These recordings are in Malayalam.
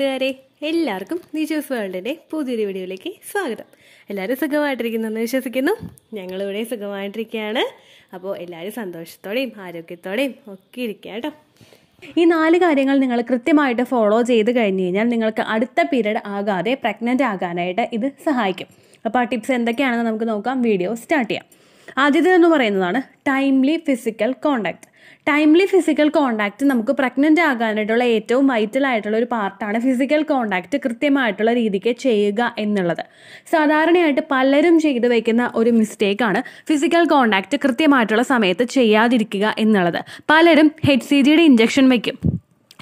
കൂട്ടുകാരെ എല്ലാവർക്കും നിജോസ് വേൾഡിൻ്റെ പുതിയൊരു വീഡിയോയിലേക്ക് സ്വാഗതം എല്ലാവരും എന്ന് വിശ്വസിക്കുന്നു ഞങ്ങളിവിടെ സുഖമായിട്ടിരിക്കുകയാണ് അപ്പോൾ എല്ലാവരും സന്തോഷത്തോടെയും ആരോഗ്യത്തോടെയും ഒക്കെ ഇരിക്കുക കേട്ടോ ഈ നാല് കാര്യങ്ങൾ നിങ്ങൾ കൃത്യമായിട്ട് ഫോളോ ചെയ്ത് കഴിഞ്ഞ് കഴിഞ്ഞാൽ നിങ്ങൾക്ക് അടുത്ത പീരീഡ് ആകാതെ പ്രഗ്നൻ്റ് ആകാനായിട്ട് ഇത് സഹായിക്കും അപ്പോൾ ആ ടിപ്സ് എന്തൊക്കെയാണെന്ന് നമുക്ക് നോക്കാം വീഡിയോ സ്റ്റാർട്ട് ചെയ്യാം എന്ന് പറയുന്നതാണ് timely physical contact timely physical contact നമുക്ക് പ്രഗ്നൻ്റ് ആകാനായിട്ടുള്ള ഏറ്റവും വൈറ്റൽ ആയിട്ടുള്ള ഒരു പാർട്ടാണ് ഫിസിക്കൽ കോണ്ടാക്ട് കൃത്യമായിട്ടുള്ള രീതിക്ക് ചെയ്യുക എന്നുള്ളത് സാധാരണയായിട്ട് പലരും ചെയ്തു വയ്ക്കുന്ന ഒരു മിസ്റ്റേക്കാണ് ഫിസിക്കൽ കോണ്ടാക്ട് കൃത്യമായിട്ടുള്ള സമയത്ത് ചെയ്യാതിരിക്കുക എന്നുള്ളത് പലരും ഹെഡ് സി ജിയുടെ ഇഞ്ചക്ഷൻ വയ്ക്കും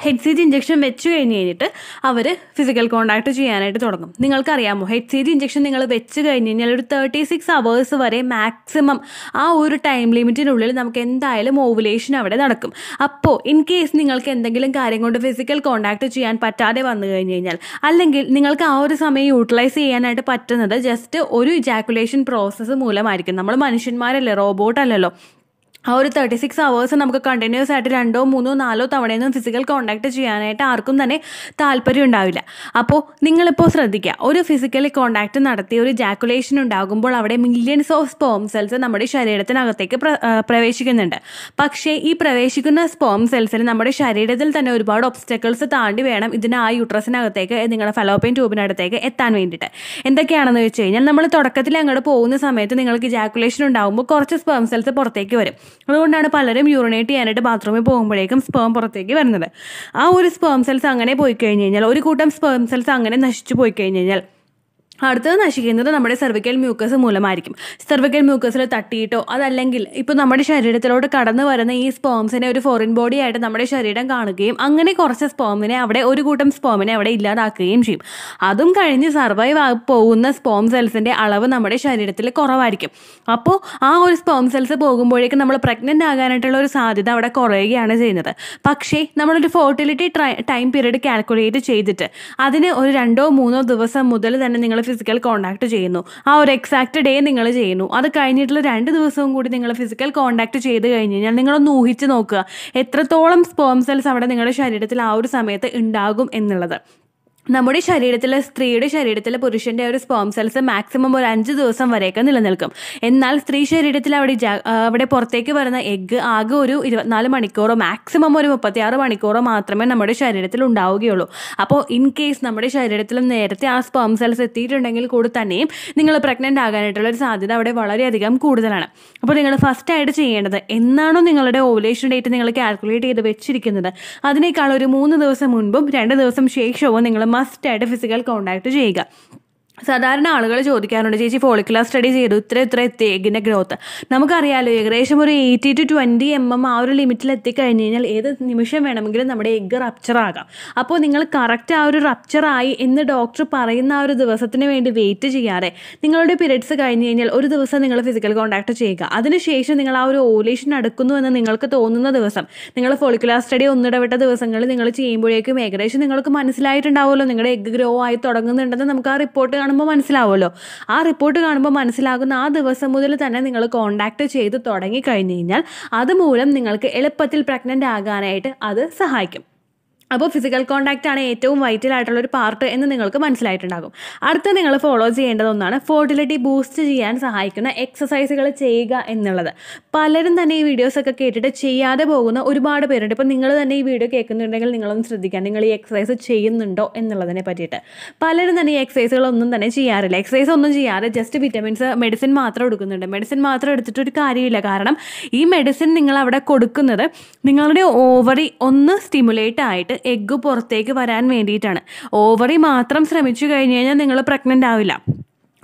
ഹെഡ്സീറ്റ് ഇഞ്ചക്ഷൻ വെച്ച് കഴിഞ്ഞ് കഴിഞ്ഞിട്ട് അവർ ഫിസിക്കൽ കോൺടാക്ട് ചെയ്യാനായിട്ട് തുടങ്ങും നിങ്ങൾക്കറിയാമോ ഹെഡ്സീറ്റ് ഇഞ്ചക്ഷൻ നിങ്ങൾ വെച്ച് കഴിഞ്ഞ് കഴിഞ്ഞാൽ ഒരു തേർട്ടി സിക്സ് അവേഴ്സ് വരെ മാക്സിമം ആ ഒരു ടൈം ലിമിറ്റിനുള്ളിൽ നമുക്ക് എന്തായാലും ഓവുലേഷൻ അവിടെ നടക്കും അപ്പോൾ ഇൻ കേസ് നിങ്ങൾക്ക് എന്തെങ്കിലും കാര്യം കൊണ്ട് ഫിസിക്കൽ കോൺടാക്ട് ചെയ്യാൻ പറ്റാതെ വന്നു കഴിഞ്ഞ് കഴിഞ്ഞാൽ അല്ലെങ്കിൽ നിങ്ങൾക്ക് ആ ഒരു സമയം യൂട്ടിലൈസ് ചെയ്യാനായിട്ട് പറ്റുന്നത് ജസ്റ്റ് ഒരു ഇജാക്കുലേഷൻ പ്രോസസ്സ് മൂലമായിരിക്കും നമ്മൾ മനുഷ്യന്മാരല്ലേ റോബോട്ട് അല്ലല്ലോ ആ ഒരു തേർട്ടി സിക്സ് അവേഴ്സ് നമുക്ക് കണ്ടിന്യൂസ് ആയിട്ട് രണ്ടോ മൂന്നോ നാലോ തവണയൊന്നും ഫിസിക്കൽ കോണ്ടാക്ട് ചെയ്യാനായിട്ട് ആർക്കും തന്നെ താല്പര്യം ഉണ്ടാവില്ല അപ്പോൾ നിങ്ങളിപ്പോൾ ശ്രദ്ധിക്കുക ഒരു ഫിസിക്കൽ കോണ്ടാക്ട് നടത്തി ഒരു ജാക്കുലേഷൻ ഉണ്ടാകുമ്പോൾ അവിടെ മില്യൺസ് ഓഫ് സ്പോം സെൽസ് നമ്മുടെ ശരീരത്തിനകത്തേക്ക് പ്രവേശിക്കുന്നുണ്ട് പക്ഷേ ഈ പ്രവേശിക്കുന്ന സ്പോം സെൽസിന് നമ്മുടെ ശരീരത്തിൽ തന്നെ ഒരുപാട് ഒബ്സ്റ്റക്കിൾസ് താണ്ടി വേണം ഇതിന് ആ യൂട്രസിനകത്തേക്ക് നിങ്ങളുടെ ഫലോപ്പിൻ ട്യൂബിനടുത്തേക്ക് എത്താൻ വേണ്ടിയിട്ട് എന്തൊക്കെയാണെന്ന് വെച്ച് കഴിഞ്ഞാൽ നമ്മൾ തുടക്കത്തിൽ അങ്ങോട്ട് പോകുന്ന സമയത്ത് നിങ്ങൾക്ക് ജാക്കുലേഷൻ ഉണ്ടാകുമ്പോൾ കുറച്ച് സ്പോം സെൽസ് പുറത്തേക്ക് വരും അതുകൊണ്ടാണ് പലരും യൂറിനേറ്റ് ചെയ്യാനായിട്ട് ബാത്റൂമിൽ പോകുമ്പോഴേക്കും സ്പേം പുറത്തേക്ക് വരുന്നത് ആ ഒരു സ്പേം സെൽസ് അങ്ങനെ പോയി കഴിഞ്ഞ് കഴിഞ്ഞാൽ ഒരു കൂട്ടം സ്പേം സെൽസ് അങ്ങനെ നശിച്ചു പോയി കഴിഞ്ഞ് കഴിഞ്ഞാൽ അടുത്തത് നശിക്കുന്നത് നമ്മുടെ സെർവിക്കൽ മ്യൂക്കസ് മൂലമായിരിക്കും സെർവിക്കൽ മ്യൂക്കസിൽ തട്ടിയിട്ടോ അതല്ലെങ്കിൽ ഇപ്പോൾ നമ്മുടെ ശരീരത്തിലോട്ട് കടന്നു വരുന്ന ഈ സ്പോംസിനെ ഒരു ഫോറിൻ ബോഡി ആയിട്ട് നമ്മുടെ ശരീരം കാണുകയും അങ്ങനെ കുറച്ച് സ്പോമിനെ അവിടെ ഒരു കൂട്ടം സ്പോമിനെ അവിടെ ഇല്ലാതാക്കുകയും ചെയ്യും അതും കഴിഞ്ഞ് സർവൈവ് പോകുന്ന സ്പോം സെൽസിൻ്റെ അളവ് നമ്മുടെ ശരീരത്തിൽ കുറവായിരിക്കും അപ്പോൾ ആ ഒരു സ്പോം സെൽസ് പോകുമ്പോഴേക്കും നമ്മൾ പ്രഗ്നൻ്റ് ആകാനായിട്ടുള്ള ഒരു സാധ്യത അവിടെ കുറയുകയാണ് ചെയ്യുന്നത് പക്ഷേ നമ്മളൊരു ഫോർട്ടിലിറ്റി ടൈം പീരീഡ് കാൽക്കുലേറ്റ് ചെയ്തിട്ട് അതിന് ഒരു രണ്ടോ മൂന്നോ ദിവസം മുതൽ തന്നെ നിങ്ങൾ ഫിസിക്കൽ കോണ്ടാക്ട് ചെയ്യുന്നു ആ ഒരു എക്സാക്ട് ഡേ നിങ്ങൾ ചെയ്യുന്നു അത് കഴിഞ്ഞിട്ടുള്ള രണ്ട് ദിവസവും കൂടി നിങ്ങൾ ഫിസിക്കൽ കോണ്ടാക്ട് ചെയ്ത് കഴിഞ്ഞ് കഴിഞ്ഞാൽ നിങ്ങളൊന്ന് ഊഹിച്ച് നോക്കുക എത്രത്തോളം സ്പേം സെൽസ് അവിടെ നിങ്ങളുടെ ശരീരത്തിൽ ആ ഒരു സമയത്ത് ഉണ്ടാകും എന്നുള്ളത് നമ്മുടെ ശരീരത്തിലെ സ്ത്രീയുടെ ശരീരത്തിലെ പുരുഷന്റെ ഒരു സ്പേം സെൽസ് മാക്സിമം ഒരു അഞ്ച് ദിവസം വരെയൊക്കെ നിലനിൽക്കും എന്നാൽ സ്ത്രീ ശരീരത്തിൽ അവിടെ അവിടെ പുറത്തേക്ക് വരുന്ന എഗ്ഗ് ആകെ ഒരു ഇരുപത്തിനാല് മണിക്കൂറോ മാക്സിമം ഒരു ആറ് മണിക്കൂറോ മാത്രമേ നമ്മുടെ ശരീരത്തിൽ ഉണ്ടാവുകയുള്ളൂ അപ്പോൾ ഇൻ കേസ് നമ്മുടെ ശരീരത്തിൽ നേരത്തെ ആ സ്പേം സെൽസ് എത്തിയിട്ടുണ്ടെങ്കിൽ കൂടി തന്നെയും നിങ്ങൾ പ്രഗ്നന്റ് ആകാനായിട്ടുള്ള ഒരു സാധ്യത അവിടെ വളരെയധികം കൂടുതലാണ് അപ്പോൾ നിങ്ങൾ ഫസ്റ്റ് ആയിട്ട് ചെയ്യേണ്ടത് എന്നാണോ നിങ്ങളുടെ ഓവുലേഷൻ ഡേറ്റ് നിങ്ങൾ കാൽക്കുലേറ്റ് ചെയ്ത് വെച്ചിരിക്കുന്നത് അതിനേക്കാൾ ഒരു മൂന്ന് ദിവസം മുൻപും രണ്ട് ദിവസം ശേഷവും നിങ്ങൾ മസ്റ്റായിട്ട് ഫിസിക്കൽ കോണ്ടാക്ട് ചെയ്യുക സാധാരണ ആളുകൾ ചോദിക്കാറുണ്ട് ചേച്ചി ഫോളിക്കുലർ സ്റ്റഡി ചെയ്തു ഇത്ര ഇത്ര എത്തി എഗിൻ്റെ ഗ്രോത്ത് നമുക്കറിയാലോ ഏകദേശം ഒരു eighty to twenty M M ആ ഒരു ലിമിറ്റിൽ എത്തിക്കഴിഞ്ഞ് കഴിഞ്ഞാൽ ഏത് നിമിഷം വേണമെങ്കിലും നമ്മുടെ എഗ്ഗ് റപ്ചർ ആകാം അപ്പോൾ നിങ്ങൾ കറക്റ്റ് ആ ഒരു റപ്ചർ ആയി എന്ന് ഡോക്ടർ പറയുന്ന ആ ഒരു ദിവസത്തിന് വേണ്ടി വെയിറ്റ് ചെയ്യാതെ നിങ്ങളുടെ പീരീഡ്സ് കഴിഞ്ഞ് കഴിഞ്ഞാൽ ഒരു ദിവസം നിങ്ങൾ ഫിസിക്കൽ കോൺടാക്ട് ചെയ്യുക അതിനുശേഷം നിങ്ങൾ ആ ഒരു ഓലേഷൻ അടുക്കുന്നു എന്ന് നിങ്ങൾക്ക് തോന്നുന്ന ദിവസം നിങ്ങൾ ഫോളിക്കുലർ സ്റ്റഡി ഒന്നിടവിട്ട ദിവസങ്ങളിൽ നിങ്ങൾ ചെയ്യുമ്പോഴേക്കും ഏകദേശം നിങ്ങൾക്ക് മനസ്സിലായിട്ടുണ്ടാവുമല്ലോ നിങ്ങളുടെ എഗ്ഗ് ഗ്രോ ആയി തുടങ്ങുന്നുണ്ടെന്ന് നമുക്ക് ആ റിപ്പോർട്ട് കാണുമ്പോൾ മനസ്സിലാവുമല്ലോ ആ റിപ്പോർട്ട് കാണുമ്പോൾ മനസ്സിലാകുന്ന ആ ദിവസം മുതൽ തന്നെ നിങ്ങൾ കോണ്ടാക്ട് ചെയ്ത് തുടങ്ങി കഴിഞ്ഞു കഴിഞ്ഞാൽ അതുമൂലം നിങ്ങൾക്ക് എളുപ്പത്തിൽ പ്രഗ്നൻ്റ് ആകാനായിട്ട് അത് സഹായിക്കും അപ്പോൾ ഫിസിക്കൽ കോൺടാക്റ്റ് ആണ് ഏറ്റവും വൈറ്റൽ ആയിട്ടുള്ള ഒരു പാർട്ട് എന്ന് നിങ്ങൾക്ക് മനസ്സിലായിട്ടുണ്ടാകും അടുത്ത നിങ്ങൾ ഫോളോ ചെയ്യേണ്ടത് ഒന്നാണ് ഫോർട്ടിലിറ്റി ബൂസ്റ്റ് ചെയ്യാൻ സഹായിക്കുന്ന എക്സസൈസുകൾ ചെയ്യുക എന്നുള്ളത് പലരും തന്നെ ഈ വീഡിയോസൊക്കെ കേട്ടിട്ട് ചെയ്യാതെ പോകുന്ന ഒരുപാട് പേരുണ്ട് ഇപ്പോൾ നിങ്ങൾ തന്നെ ഈ വീഡിയോ കേൾക്കുന്നുണ്ടെങ്കിൽ നിങ്ങളൊന്ന് ശ്രദ്ധിക്കുക നിങ്ങൾ ഈ എക്സസൈസ് ചെയ്യുന്നുണ്ടോ എന്നുള്ളതിനെ പറ്റിയിട്ട് പലരും തന്നെ ഈ എക്സസൈസുകളൊന്നും തന്നെ ചെയ്യാറില്ല എക്സസൈസ് ഒന്നും ചെയ്യാതെ ജസ്റ്റ് വിറ്റമിൻസ് മെഡിസിൻ മാത്രം എടുക്കുന്നുണ്ട് മെഡിസിൻ മാത്രം എടുത്തിട്ട് ഒരു കാര്യമില്ല കാരണം ഈ മെഡിസിൻ നിങ്ങൾ അവിടെ കൊടുക്കുന്നത് നിങ്ങളുടെ ഓവറി ഒന്ന് സ്റ്റിമുലേറ്റ് ആയിട്ട് എഗ്ഗ് പുറത്തേക്ക് വരാൻ വേണ്ടിയിട്ടാണ് ഓവറി മാത്രം ശ്രമിച്ചു കഴിഞ്ഞു കഴിഞ്ഞാൽ നിങ്ങൾ പ്രഗ്നൻ്റ് ആവില്ല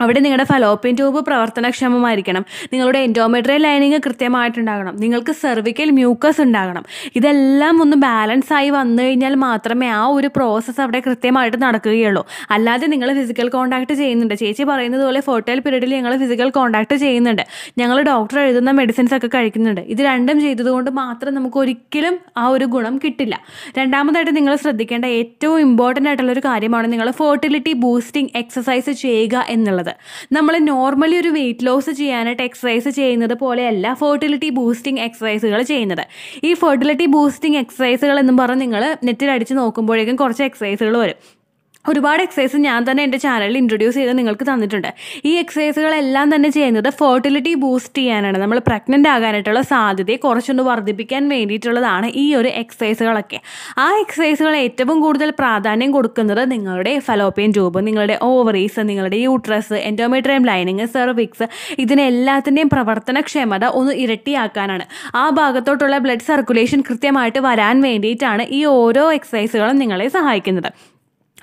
അവിടെ നിങ്ങളുടെ ഫലോപ്പിൻ ട്യൂബ് പ്രവർത്തനക്ഷമമായിരിക്കണം നിങ്ങളുടെ എൻഡോമെട്രിയൽ ലൈനിങ് കൃത്യമായിട്ടുണ്ടാകണം നിങ്ങൾക്ക് സെർവിക്കൽ മ്യൂക്കസ് ഉണ്ടാകണം ഇതെല്ലാം ഒന്ന് ബാലൻസ് ആയി വന്നു കഴിഞ്ഞാൽ മാത്രമേ ആ ഒരു പ്രോസസ്സ് അവിടെ കൃത്യമായിട്ട് നടക്കുകയുള്ളൂ അല്ലാതെ നിങ്ങൾ ഫിസിക്കൽ കോൺടാക്ട് ചെയ്യുന്നുണ്ട് ചേച്ചി പറയുന്നത് പോലെ ഫോർട്ടൈൽ പീരീഡിൽ ഞങ്ങൾ ഫിസിക്കൽ കോൺടാക്ട് ചെയ്യുന്നുണ്ട് ഞങ്ങൾ ഡോക്ടർ എഴുതുന്ന മെഡിസിൻസ് ഒക്കെ കഴിക്കുന്നുണ്ട് ഇത് രണ്ടും ചെയ്തതുകൊണ്ട് മാത്രം നമുക്ക് ഒരിക്കലും ആ ഒരു ഗുണം കിട്ടില്ല രണ്ടാമതായിട്ട് നിങ്ങൾ ശ്രദ്ധിക്കേണ്ട ഏറ്റവും ഇമ്പോർട്ടൻ്റ് ആയിട്ടുള്ള ഒരു കാര്യമാണ് നിങ്ങൾ ഫോർട്ടിലിറ്റി ബൂസ്റ്റിംഗ് എക്സസൈസ് ചെയ്യുക എന്നുള്ളത് ചെയ്യുന്നത് നമ്മൾ നോർമലി ഒരു വെയിറ്റ് ലോസ് ചെയ്യാനായിട്ട് എക്സസൈസ് ചെയ്യുന്നത് പോലെയല്ല ഫെർട്ടിലിറ്റി ബൂസ്റ്റിംഗ് എക്സസൈസുകൾ ചെയ്യുന്നത് ഈ ഫെർട്ടിലിറ്റി ബൂസ്റ്റിംഗ് എക്സസൈസുകൾ എന്ന് പറഞ്ഞ് നിങ്ങൾ നെറ്റിൽ അടിച്ച് നോക്കുമ്പോഴേക്കും കുറച്ച് എക്സസൈസുകൾ വരും ഒരുപാട് എക്സസൈസ് ഞാൻ തന്നെ എൻ്റെ ചാനലിൽ ഇൻട്രൊഡ്യൂസ് ചെയ്ത് നിങ്ങൾക്ക് തന്നിട്ടുണ്ട് ഈ എക്സസൈസുകളെല്ലാം തന്നെ ചെയ്യുന്നത് ഫെർട്ടിലിറ്റി ബൂസ്റ്റ് ചെയ്യാനാണ് നമ്മൾ പ്രഗ്നൻ്റ് ആകാനായിട്ടുള്ള സാധ്യതയെ കുറച്ചൊന്ന് വർദ്ധിപ്പിക്കാൻ വേണ്ടിയിട്ടുള്ളതാണ് ഈ ഒരു എക്സസൈസുകളൊക്കെ ആ എക്സസൈസുകൾ ഏറ്റവും കൂടുതൽ പ്രാധാന്യം കൊടുക്കുന്നത് നിങ്ങളുടെ ഫലോപ്പിയൻ ട്യൂബ് നിങ്ങളുടെ ഓവറീസ് നിങ്ങളുടെ യൂട്രസ് എൻഡോമെട്രിയം ലൈനിങ് സെർവിക്സ് ഇതിനെല്ലാത്തിൻ്റെയും പ്രവർത്തനക്ഷമത ഒന്ന് ഇരട്ടിയാക്കാനാണ് ആ ഭാഗത്തോട്ടുള്ള ബ്ലഡ് സർക്കുലേഷൻ കൃത്യമായിട്ട് വരാൻ വേണ്ടിയിട്ടാണ് ഈ ഓരോ എക്സസൈസുകളും നിങ്ങളെ സഹായിക്കുന്നത്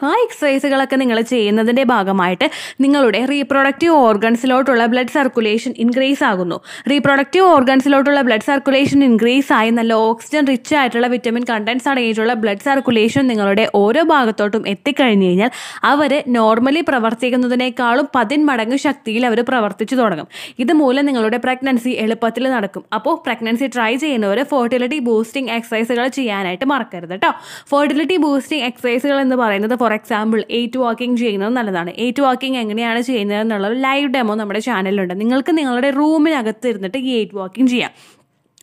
ആ എക്സസൈസുകളൊക്കെ നിങ്ങൾ ചെയ്യുന്നതിൻ്റെ ഭാഗമായിട്ട് നിങ്ങളുടെ റീപ്രൊഡക്റ്റീവ് ഓർഗൻസിലോട്ടുള്ള ബ്ലഡ് സർക്കുലേഷൻ ഇൻക്രീസ് ആകുന്നു റീപ്രൊഡക്റ്റീവ് ഓർഗൻസിലോട്ടുള്ള ബ്ലഡ് സർക്കുലേഷൻ ഇൻക്രീസ് ആയി നല്ല ഓക്സിജൻ റിച്ച് ആയിട്ടുള്ള വിറ്റമിൻ കണ്ടൻസ് അടങ്ങിയിട്ടുള്ള ബ്ലഡ് സർക്കുലേഷൻ നിങ്ങളുടെ ഓരോ ഭാഗത്തോട്ടും എത്തിക്കഴിഞ്ഞു കഴിഞ്ഞാൽ അവർ നോർമലി പ്രവർത്തിക്കുന്നതിനേക്കാളും മടങ്ങ് ശക്തിയിൽ അവർ പ്രവർത്തിച്ചു തുടങ്ങും ഇതുമൂലം നിങ്ങളുടെ പ്രഗ്നൻസി എളുപ്പത്തിൽ നടക്കും അപ്പോൾ പ്രഗ്നൻസി ട്രൈ ചെയ്യുന്നവർ ഫോർട്ടിലിറ്റി ബൂസ്റ്റിംഗ് എക്സസൈസുകൾ ചെയ്യാനായിട്ട് മറക്കരുത് കേട്ടോ ഫോർട്ടിലിറ്റി ബൂസ്റ്റിംഗ് എക്സസൈസുകൾ എന്ന് പറയുന്നത് for for example eight walking ചെയ്യുന്നത് നല്ലതാണ് എയ്റ്റ് വാക്കിംഗ് എങ്ങനെയാണ് ചെയ്യുന്നത് എന്നുള്ള ലൈവ് ഡെമോ നമ്മുടെ ചാനലിലുണ്ട് നിങ്ങൾക്ക് നിങ്ങളുടെ റൂമിനകത്ത് ഇരുന്നിട്ട് ഈ എയ്റ്റ് വാക്കിംഗ് ചെയ്യാം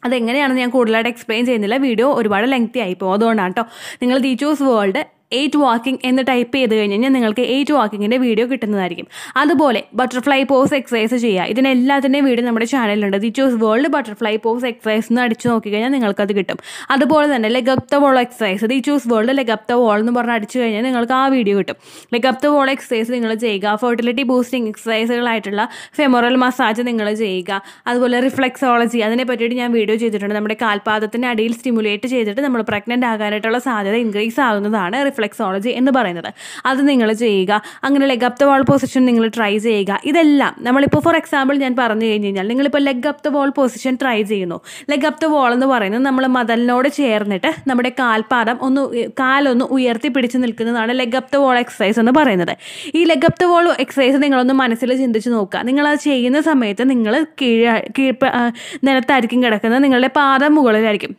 അതെങ്ങനെയാണെന്ന് ഞാൻ കൂടുതലായിട്ട് എക്സ്പ്ലെയിൻ ചെയ്യുന്നില്ല വീഡിയോ ഒരുപാട് ലെങ്തി ആയിപ്പോൾ അതുകൊണ്ടാണ് കേട്ടോ നിങ്ങൾ the choose world eight walking എന്ന് ടൈപ്പ് ചെയ്ത് കഴിഞ്ഞ് കഴിഞ്ഞാൽ നിങ്ങൾക്ക് എയ്റ്റ് വാക്കിങ്ങിൻ്റെ വീഡിയോ കിട്ടുന്നതായിരിക്കും അതുപോലെ ബട്ടർഫ്ലൈ പോസ് എക്സസൈസ് ചെയ്യുക ഇതിനെല്ലാത്തിൻ്റെയും വീഡിയോ നമ്മുടെ ചാനലിലുണ്ട് the choose world butterfly pose exercise എന്ന് അടിച്ച് നോക്കിക്കഴിഞ്ഞാൽ നിങ്ങൾക്കത് കിട്ടും അതുപോലെ തന്നെ leg up the wall exercise the choose world leg up the wall എന്ന് പറഞ്ഞ് അടിച്ചു കഴിഞ്ഞാൽ നിങ്ങൾക്ക് ആ വീഡിയോ കിട്ടും ലെഗപ്ത വോൾ എക്സസൈസ് നിങ്ങൾ ചെയ്യുക ഫെർട്ടിലിറ്റി ബൂസ്റ്റിംഗ് എക്സസൈസുകളായിട്ടുള്ള ഫെമോറൽ മസാജ് നിങ്ങൾ ചെയ്യുക അതുപോലെ റിഫ്ലെക്സോളജി അതിനെ പറ്റിയിട്ട് ഞാൻ വീഡിയോ ചെയ്തിട്ടുണ്ട് നമ്മുടെ കാൽപാദത്തിൻ്റെ അടിയിൽ സ്റ്റിമുലേറ്റ് ചെയ്തിട്ട് നമ്മൾ പ്രഗ്നൻ്റ് ആകാനായിട്ടുള്ള സാധ്യത ഇൻക്രീസ് ആകുന്നതാണ് റിഫ്ലെക്സോളജി എന്ന് പറയുന്നത് അത് നിങ്ങൾ ചെയ്യുക അങ്ങനെ leg up the wall position നിങ്ങൾ ട്രൈ ചെയ്യുക ഇതെല്ലാം നമ്മളിപ്പോൾ ഫോർ എക്സാമ്പിൾ ഞാൻ പറഞ്ഞു കഴിഞ്ഞ് കഴിഞ്ഞാൽ നിങ്ങളിപ്പോൾ leg up the wall position try ചെയ്യുന്നു ലെഗ് അപ് ദ വാൾ എന്ന് പറയുന്നത് നമ്മൾ മതലിനോട് ചേർന്നിട്ട് നമ്മുടെ കാൽപാദം ഒന്ന് കാലൊന്ന് ഉയർത്തി പിടിച്ച് നിൽക്കുന്നതാണ് leg up the wall exercise എന്ന് പറയുന്നത് ഈ leg up the wall exercise നിങ്ങളൊന്ന് മനസ്സിൽ ചിന്തിച്ച് നോക്കുക നിങ്ങൾ അത് ചെയ്യുന്ന സമയത്ത് നിങ്ങൾ കീഴ കീഴ് നിലത്തായിരിക്കും കിടക്കുന്നത് നിങ്ങളുടെ പാദം മുകളിലായിരിക്കും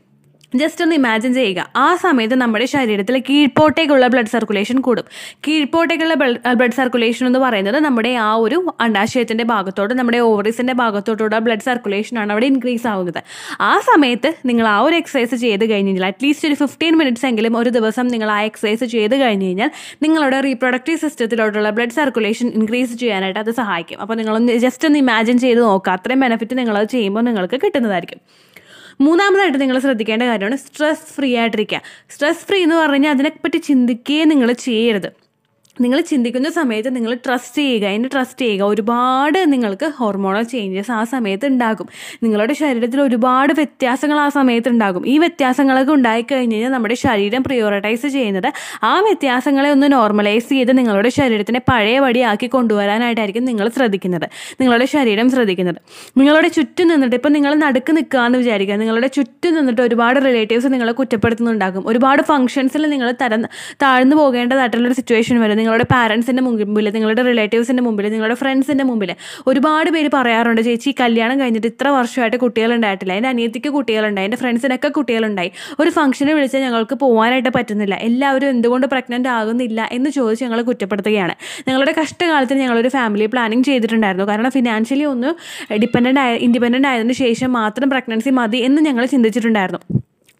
ജസ്റ്റ് ഒന്ന് ഇമാജിൻ ചെയ്യുക ആ സമയത്ത് നമ്മുടെ ശരീരത്തിൽ കീഴ്പോട്ടേക്കുള്ള ബ്ലഡ് സർക്കുലേഷൻ കൂടും കീഴ്പോട്ടേക്കുള്ള ബ്ലഡ് സർക്കുലേഷൻ എന്ന് പറയുന്നത് നമ്മുടെ ആ ഒരു അണ്ടാശയത്തിൻ്റെ ഭാഗത്തോട് നമ്മുടെ ഓവറീസിൻ്റെ ഭാഗത്തോട്ടുള്ള ബ്ലഡ് സർക്കുലേഷനാണ് അവിടെ ഇൻക്രീസ് ആവുന്നത് ആ സമയത്ത് നിങ്ങൾ ആ ഒരു എക്സസൈസ് ചെയ്ത് കഴിഞ്ഞാൽ അറ്റ്ലീസ്റ്റ് ഒരു ഫിഫ്റ്റീൻ മിനിറ്റ്സ് എങ്കിലും ഒരു ദിവസം നിങ്ങൾ ആ എക്സസൈസ് ചെയ്ത് കഴിഞ്ഞ് കഴിഞ്ഞാൽ നിങ്ങളുടെ റീപ്രൊഡക്റ്റീവ് സിസ്റ്റത്തിലോട്ടുള്ള ബ്ലഡ് സർക്കുലേഷൻ ഇൻക്രീസ് ചെയ്യാനായിട്ട് അത് സഹായിക്കും അപ്പോൾ നിങ്ങളൊന്ന് ജസ്റ്റ് ഒന്ന് ഇമാജിൻ ചെയ്ത് നോക്കുക അത്രയും ബെനിഫിറ്റ് നിങ്ങളത് ചെയ്യുമ്പോൾ നിങ്ങൾക്ക് കിട്ടുന്നതായിരിക്കും മൂന്നാമതായിട്ട് നിങ്ങൾ ശ്രദ്ധിക്കേണ്ട കാര്യമാണ് സ്ട്രെസ് ഫ്രീ ആയിട്ടിരിക്കുക സ്ട്രെസ് ഫ്രീ എന്ന് പറഞ്ഞു കഴിഞ്ഞാൽ അതിനെപ്പറ്റി ചിന്തിക്കുകയും നിങ്ങൾ ചെയ്യരുത് നിങ്ങൾ ചിന്തിക്കുന്ന സമയത്ത് നിങ്ങൾ ട്രസ്റ്റ് ചെയ്യുക അതിന് ട്രസ്റ്റ് ചെയ്യുക ഒരുപാട് നിങ്ങൾക്ക് ഹോർമോണൽ ചേഞ്ചസ് ആ സമയത്ത് ഉണ്ടാകും നിങ്ങളുടെ ശരീരത്തിൽ ഒരുപാട് വ്യത്യാസങ്ങൾ ആ സമയത്ത് ഉണ്ടാകും ഈ വ്യത്യാസങ്ങളൊക്കെ ഉണ്ടായിക്കഴിഞ്ഞ് കഴിഞ്ഞാൽ നമ്മുടെ ശരീരം പ്രിയോറിറ്റൈസ് ചെയ്യുന്നത് ആ വ്യത്യാസങ്ങളെ ഒന്ന് നോർമലൈസ് ചെയ്ത് നിങ്ങളുടെ ശരീരത്തിനെ വടിയാക്കി കൊണ്ടുവരാനായിട്ടായിരിക്കും നിങ്ങൾ ശ്രദ്ധിക്കുന്നത് നിങ്ങളുടെ ശരീരം ശ്രദ്ധിക്കുന്നത് നിങ്ങളുടെ ചുറ്റും നിന്നിട്ട് ഇപ്പം നിങ്ങൾ നടുക്ക് നിൽക്കുക എന്ന് വിചാരിക്കുക നിങ്ങളുടെ ചുറ്റും നിന്നിട്ട് ഒരുപാട് റിലേറ്റീവ്സ് നിങ്ങളെ കുറ്റപ്പെടുത്തുന്നുണ്ടാകും ഒരുപാട് ഫംഗ്ഷൻസിൽ നിങ്ങൾ തരം താഴ്ന്നു പോകേണ്ടതായിട്ടുള്ളൊരു സിറ്റുവേഷൻ വരും നിങ്ങളുടെ പാരൻസിൻ്റെ മുമ്പിൽ നിങ്ങളുടെ റിലേറ്റീവ്സിൻ്റെ മുമ്പിൽ നിങ്ങളുടെ ഫ്രണ്ട്സിൻ്റെ മുമ്പിൽ ഒരുപാട് പേര് പറയാറുണ്ട് ചേച്ചി കല്യാണം കഴിഞ്ഞിട്ട് ഇത്ര വർഷമായിട്ട് കുട്ടികളുണ്ടായിട്ടില്ല എൻ്റെ അനിയത്തിക്ക് കുട്ടികളുണ്ടായി എൻ്റെ ഫ്രണ്ട്സിനൊക്കെ കുട്ടികളുണ്ടായി ഒരു ഫംഗ്ഷന് വിളിച്ചാൽ ഞങ്ങൾക്ക് പോകാനായിട്ട് പറ്റുന്നില്ല എല്ലാവരും എന്തുകൊണ്ട് പ്രഗ്നൻ്റ് ആകുന്നില്ല എന്ന് ചോദിച്ച് ഞങ്ങൾ കുറ്റപ്പെടുത്തുകയാണ് ഞങ്ങളുടെ കഷ്ടകാലത്തിന് ഞങ്ങളൊരു ഫാമിലി പ്ലാനിങ് ചെയ്തിട്ടുണ്ടായിരുന്നു കാരണം ഫിനാൻഷ്യലി ഒന്ന് ഡിപ്പെൻഡൻ്റ് ആയ ഇൻഡിപെൻഡൻ്റ് ആയതിനു ശേഷം മാത്രം പ്രഗ്നൻസി മതി എന്ന് ഞങ്ങൾ ചിന്തിച്ചിട്ടുണ്ടായിരുന്നു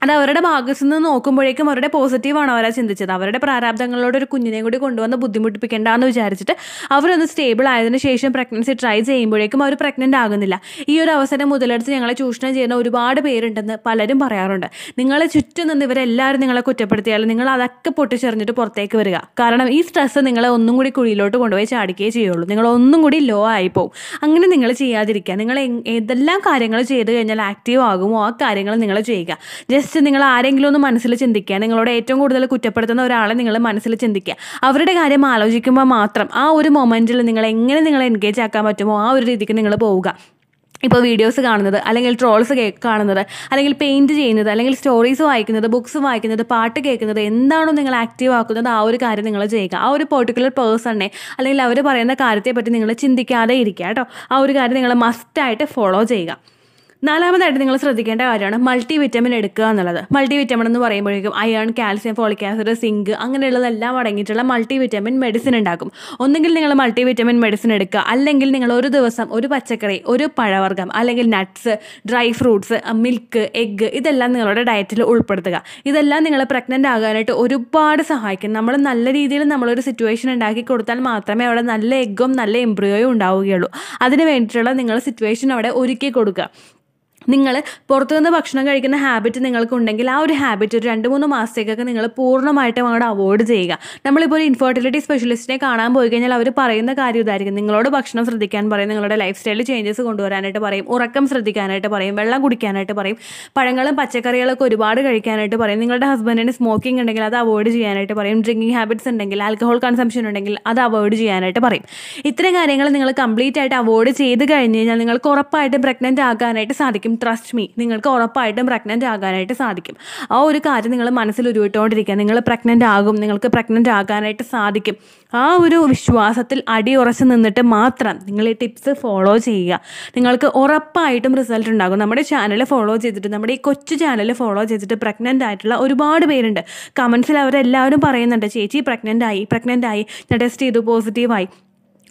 അത് അവരുടെ ഭാഗത്തു നിന്ന് നോക്കുമ്പോഴേക്കും അവരുടെ പോസിറ്റീവാണ് അവരാ ചിന്തിച്ചത് അവരുടെ പ്രാരാബ്ദങ്ങളോട് ഒരു കുഞ്ഞിനെയും കൂടി കൊണ്ടുവന്ന് ബുദ്ധിമുട്ടിപ്പിക്കേണ്ട എന്ന് വിചാരിച്ചിട്ട് അവരൊന്ന് സ്റ്റേബിൾ ആയതിനു ശേഷം പ്രഗ്നൻസി ട്രൈ ചെയ്യുമ്പോഴേക്കും അവർ പ്രഗ്നൻ്റ് ആകുന്നില്ല ഈ ഒരു അവസരം മുതലെടുത്ത് ഞങ്ങളെ ചൂഷണം ചെയ്യുന്ന ഒരുപാട് പേരുണ്ടെന്ന് പലരും പറയാറുണ്ട് നിങ്ങളെ ചുറ്റും നിന്ന് ഇവരെല്ലാവരും നിങ്ങളെ കുറ്റപ്പെടുത്തിയാലും നിങ്ങൾ അതൊക്കെ പൊട്ടിച്ചെറിഞ്ഞിട്ട് പുറത്തേക്ക് വരിക കാരണം ഈ സ്ട്രെസ്സ് നിങ്ങളെ ഒന്നും കൂടി കുഴിയിലോട്ട് കൊണ്ടുപോയി ചാടിക്കുകയേ ചെയ്യുള്ളൂ നിങ്ങൾ ഒന്നും കൂടി ലോ ആയിപ്പോവും അങ്ങനെ നിങ്ങൾ ചെയ്യാതിരിക്കുക നിങ്ങൾ ഏതെല്ലാം കാര്യങ്ങൾ ചെയ്ത് കഴിഞ്ഞാൽ ആക്റ്റീവ് ആകുമോ ആ കാര്യങ്ങൾ നിങ്ങൾ ചെയ്യുക ജസ്റ്റ് ജസ്റ്റ് നിങ്ങൾ ആരെങ്കിലും ഒന്ന് മനസ്സിൽ ചിന്തിക്കുക നിങ്ങളോട് ഏറ്റവും കൂടുതൽ കുറ്റപ്പെടുത്തുന്ന ഒരാളെ നിങ്ങൾ മനസ്സിൽ ചിന്തിക്കുക അവരുടെ കാര്യം ആലോചിക്കുമ്പോൾ മാത്രം ആ ഒരു മൊമെൻറ്റിൽ നിങ്ങൾ എങ്ങനെ നിങ്ങളെ എൻഗേജ് ആക്കാൻ പറ്റുമോ ആ ഒരു രീതിക്ക് നിങ്ങൾ പോവുക ഇപ്പോൾ വീഡിയോസ് കാണുന്നത് അല്ലെങ്കിൽ ട്രോൾസ് കേ കാണുന്നത് അല്ലെങ്കിൽ പെയിൻറ്റ് ചെയ്യുന്നത് അല്ലെങ്കിൽ സ്റ്റോറീസ് വായിക്കുന്നത് ബുക്സ് വായിക്കുന്നത് പാട്ട് കേൾക്കുന്നത് എന്താണോ നിങ്ങൾ ആക്റ്റീവ് ആക്കുന്നത് ആ ഒരു കാര്യം നിങ്ങൾ ചെയ്യുക ആ ഒരു പെർട്ടിക്കുലർ പേഴ്സണെ അല്ലെങ്കിൽ അവർ പറയുന്ന കാര്യത്തെപ്പറ്റി നിങ്ങൾ ചിന്തിക്കാതെ ഇരിക്കുക കേട്ടോ ആ ഒരു കാര്യം നിങ്ങൾ മസ്റ്റായിട്ട് ഫോളോ ചെയ്യുക നാലാമതായിട്ട് നിങ്ങൾ ശ്രദ്ധിക്കേണ്ട കാര്യമാണ് മൾട്ടി വിറ്റമിൻ എടുക്കുക എന്നുള്ളത് മൾട്ടി വിറ്റമിൻ എന്ന് പറയുമ്പോഴേക്കും iron calcium folic acid zinc അങ്ങനെയുള്ളതെല്ലാം അടങ്ങിയിട്ടുള്ള മൾട്ടി വിറ്റമിൻ മെഡിസിൻ ഉണ്ടാക്കും ഒന്നുകിൽ നിങ്ങൾ മൾട്ടി വിറ്റമിൻ മെഡിസിൻ എടുക്കുക അല്ലെങ്കിൽ നിങ്ങൾ ഒരു ദിവസം ഒരു പച്ചക്കറി ഒരു പഴവർഗ്ഗം അല്ലെങ്കിൽ nuts dry fruits milk egg ഇതെല്ലാം നിങ്ങളുടെ ഡയറ്റിൽ ഉൾപ്പെടുത്തുക ഇതെല്ലാം നിങ്ങൾ പ്രഗ്നൻ്റ് ആകാനായിട്ട് ഒരുപാട് സഹായിക്കും നമ്മൾ നല്ല രീതിയിൽ നമ്മളൊരു സിറ്റുവേഷൻ ഉണ്ടാക്കി കൊടുത്താൽ മാത്രമേ അവിടെ നല്ല എഗ്ഗും നല്ല എംബ്രിയോയും ഉണ്ടാവുകയുള്ളൂ അതിന് വേണ്ടിയിട്ടുള്ള നിങ്ങൾ സിറ്റുവേഷൻ അവിടെ ഒരുക്കി കൊടുക്കുക നിങ്ങൾ പുറത്തുനിന്ന് ഭക്ഷണം കഴിക്കുന്ന ഹാബിറ്റ് നിങ്ങൾക്കുണ്ടെങ്കിൽ ആ ഒരു ഹാബിറ്റ് ഒരു രണ്ട് മൂന്ന് മാസത്തേക്കൊക്കെ നിങ്ങൾ പൂർണ്ണമായിട്ടും അങ്ങോട്ട് അവോയ്ഡ് ചെയ്യുക നമ്മളിപ്പോൾ ഒരു ഇൻഫെർട്ടിലിറ്റി സ്പെഷ്യലിസ്റ്റിനെ കാണാൻ പോയി കഴിഞ്ഞാൽ അവർ പറയുന്ന കാര്യം ഇതായിരിക്കും നിങ്ങളോട് ഭക്ഷണം ശ്രദ്ധിക്കാൻ പറയും നിങ്ങളുടെ ലൈഫ് സ്റ്റൈലിൽ ചേഞ്ചസ് കൊണ്ടുവരാനായിട്ട് പറയും ഉറക്കം ശ്രദ്ധിക്കാനായിട്ട് പറയും വെള്ളം കുടിക്കാനായിട്ട് പറയും പഴങ്ങളും പച്ചക്കറികളൊക്കെ ഒരുപാട് കഴിക്കാനായിട്ട് പറയും നിങ്ങളുടെ ഹസ്ബൻഡിന് സ്മോക്കിംഗ് ഉണ്ടെങ്കിൽ അത് അവോയ്ഡ് ചെയ്യാനായിട്ട് പറയും ഡ്രിങ്കിങ് ഹാബിറ്റ്സ് ഉണ്ടെങ്കിൽ ആൽക്കഹോൾ കൺസംഷൻ ഉണ്ടെങ്കിൽ അത് അവോയ്ഡ് ചെയ്യാനായിട്ട് പറയും ഇത്തരം കാര്യങ്ങൾ നിങ്ങൾ കംപ്ലീറ്റ് ആയിട്ട് അവോയ്ഡ് ചെയ്ത് കഴിഞ്ഞ് കഴിഞ്ഞാൽ നിങ്ങൾക്ക് ഉറപ്പായിട്ടും പ്രഗ്നന്റ് ആകാനായിട്ട് സാധിക്കും ട്രസ്റ്റ് മീ നിങ്ങൾക്ക് ഉറപ്പായിട്ടും പ്രഗ്നൻ്റ് ആകാനായിട്ട് സാധിക്കും ആ ഒരു കാര്യം നിങ്ങൾ മനസ്സിൽ ഉരുവിട്ടുകൊണ്ടിരിക്കുക നിങ്ങൾ പ്രഗ്നൻ്റ് ആകും നിങ്ങൾക്ക് പ്രഗ്നൻ്റ് ആകാനായിട്ട് സാധിക്കും ആ ഒരു വിശ്വാസത്തിൽ അടി ഉറച്ച് നിന്നിട്ട് മാത്രം നിങ്ങൾ ഈ ടിപ്സ് ഫോളോ ചെയ്യുക നിങ്ങൾക്ക് ഉറപ്പായിട്ടും റിസൾട്ട് ഉണ്ടാകും നമ്മുടെ ചാനൽ ഫോളോ ചെയ്തിട്ട് നമ്മുടെ ഈ കൊച്ചു ചാനൽ ഫോളോ ചെയ്തിട്ട് പ്രഗ്നൻ്റ് ആയിട്ടുള്ള ഒരുപാട് പേരുണ്ട് കമൻസിൽ അവരെല്ലാവരും പറയുന്നുണ്ട് ചേച്ചി പ്രഗ്നൻ്റ് ആയി പ്രഗ്നൻ്റ് ആയി ഞാൻ ടെസ്റ്റ് ചെയ്തു പോസിറ്റീവായി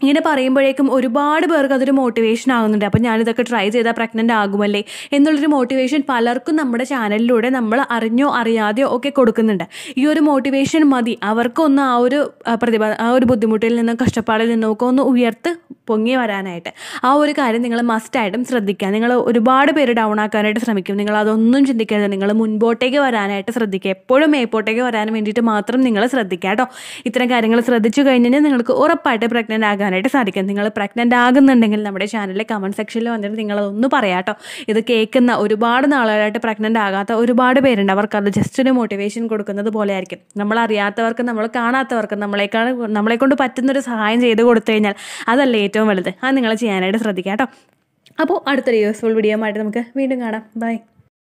ഇങ്ങനെ പറയുമ്പോഴേക്കും ഒരുപാട് പേർക്ക് അതൊരു മോട്ടിവേഷൻ ആകുന്നുണ്ട് അപ്പം ഞാനിതൊക്കെ ട്രൈ ചെയ്താൽ പ്രഗ്നൻ്റ് ആകുമല്ലേ എന്നുള്ളൊരു മോട്ടിവേഷൻ പലർക്കും നമ്മുടെ ചാനലിലൂടെ നമ്മൾ അറിഞ്ഞോ അറിയാതെയോ ഒക്കെ കൊടുക്കുന്നുണ്ട് ഈ ഒരു മോട്ടിവേഷൻ മതി അവർക്കൊന്ന് ആ ഒരു പ്രതിഭ ആ ഒരു ബുദ്ധിമുട്ടിൽ നിന്നും കഷ്ടപ്പാടിൽ നിന്നും ഒക്കെ ഒന്ന് ഉയർത്ത് പൊങ്ങി വരാനായിട്ട് ആ ഒരു കാര്യം നിങ്ങൾ മസ്റ്റായിട്ടും ശ്രദ്ധിക്കുക നിങ്ങൾ ഒരുപാട് പേര് ഡൗൺ ആക്കാനായിട്ട് ശ്രമിക്കും നിങ്ങൾ അതൊന്നും ചിന്തിക്കാതെ നിങ്ങൾ മുൻപോട്ടേക്ക് വരാനായിട്ട് ശ്രദ്ധിക്കുക എപ്പോഴും മേപ്പോട്ടേക്ക് വരാൻ വേണ്ടിയിട്ട് മാത്രം നിങ്ങൾ ശ്രദ്ധിക്കുക കേട്ടോ ഇത്തരം കാര്യങ്ങൾ ശ്രദ്ധിച്ചു കഴിഞ്ഞാൽ നിങ്ങൾക്ക് ഉറപ്പായിട്ട് പ്രഗ്നൻ്റ് ആകാനായിട്ട് സാധിക്കും നിങ്ങൾ പ്രഗ്നൻ്റ് ആകുന്നുണ്ടെങ്കിൽ നമ്മുടെ ചാനലിലെ കമൻറ്റ് സെക്ഷനിൽ വന്നിട്ട് നിങ്ങളതൊന്ന് പറയാം കേട്ടോ ഇത് കേൾക്കുന്ന ഒരുപാട് നാളുകളായിട്ട് പ്രഗ്നൻ്റ് ആകാത്ത ഒരുപാട് പേരുണ്ട് അവർക്ക് അത് ജസ്റ്റ് ഒരു മോട്ടിവേഷൻ കൊടുക്കുന്നത് പോലെയായിരിക്കും ആയിരിക്കും നമ്മൾ അറിയാത്തവർക്ക് നമ്മൾ കാണാത്തവർക്ക് നമ്മളെക്കാൾ നമ്മളെക്കൊണ്ട് പറ്റുന്നൊരു സഹായം ചെയ്ത് കൊടുത്തു കഴിഞ്ഞാൽ അതല്ലേ ഏറ്റവും ഏറ്റവും വലുത് അത് നിങ്ങൾ ചെയ്യാനായിട്ട് ശ്രദ്ധിക്കാം കേട്ടോ അപ്പോൾ അടുത്തൊരു യൂസ്ഫുൾ വീഡിയോ ആയിട്ട് നമുക്ക് വീണ്ടും കാണാം ബൈ